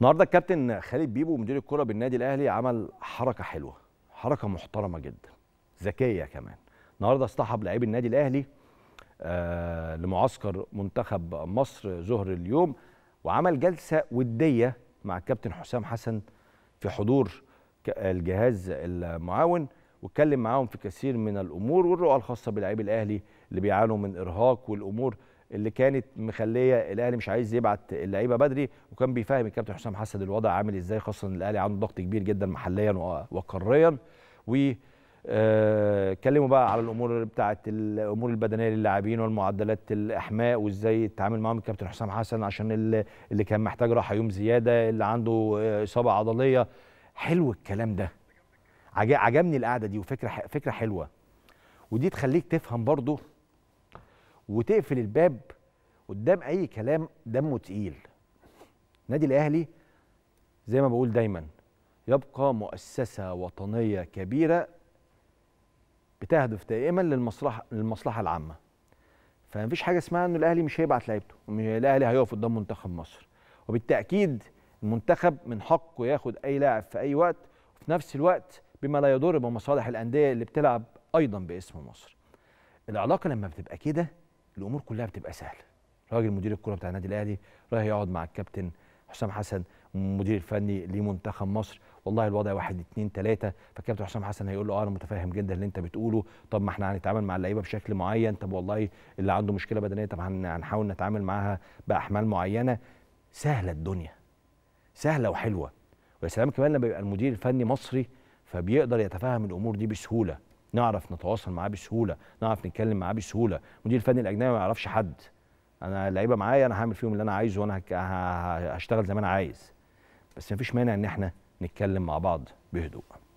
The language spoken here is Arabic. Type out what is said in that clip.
النهارده الكابتن خالد بيبو مدير الكره بالنادي الاهلي عمل حركه حلوه حركه محترمه جدا ذكيه كمان النهارده اصطحب لاعبي النادي الاهلي آه لمعسكر منتخب مصر ظهر اليوم وعمل جلسه وديه مع الكابتن حسام حسن في حضور الجهاز المعاون واتكلم معاهم في كثير من الامور والرؤى الخاصه بلاعبي الاهلي اللي بيعانوا من ارهاق والامور اللي كانت مخليه الاهلي مش عايز يبعت اللعيبه بدري وكان بيفهم الكابتن حسام حسن الوضع عامل ازاي خاصه ان الاهلي عنده ضغط كبير جدا محليا وقاريا و آه، اتكلموا بقى على الامور بتاعه الامور البدنيه للاعبين والمعدلات الاحماء وازاي يتعامل معاهم الكابتن حسام حسن عشان اللي كان محتاج راحه يوم زياده اللي عنده آه، اصابه عضليه حلو الكلام ده عجبني القعده دي وفكره فكره حلوه ودي تخليك تفهم برضه وتقفل الباب قدام اي كلام دمه تقيل النادي الاهلي زي ما بقول دايما يبقى مؤسسه وطنيه كبيره بتهدف دائما للمصلحه للمصلحه العامه فمفيش حاجه اسمها ان الاهلي مش هيبعت لعيبته الاهلي هيقف قدام منتخب مصر وبالتاكيد المنتخب من حقه ياخد اي لاعب في اي وقت وفي نفس الوقت بما لا يضر بمصالح الانديه اللي بتلعب ايضا باسم مصر العلاقه لما بتبقى كده الامور كلها بتبقى سهله راجل مدير الكره بتاع النادي الاهلي رايح يقعد مع الكابتن حسام حسن المدير الفني لمنتخب مصر والله الوضع واحد اتنين تلاته فالكابتن حسام حسن هيقول له اه انا متفاهم جدا اللي انت بتقوله طب ما احنا هنتعامل مع اللعيبه بشكل معين طب والله اللي عنده مشكله بدنيه طب هنحاول نتعامل معاها باحمال معينه سهله الدنيا سهله وحلوه ويا سلام كمان لما بيبقى المدير الفني مصري فبيقدر يتفهم الامور دي بسهوله نعرف نتواصل معاه بسهوله نعرف نتكلم معاه بسهوله مدير الفني الاجنبي ما يعرفش حد انا اللعيبه معايا انا هعمل فيهم اللي انا عايزه وانا هشتغل زي ما انا عايز بس مفيش مانع ان احنا نتكلم مع بعض بهدوء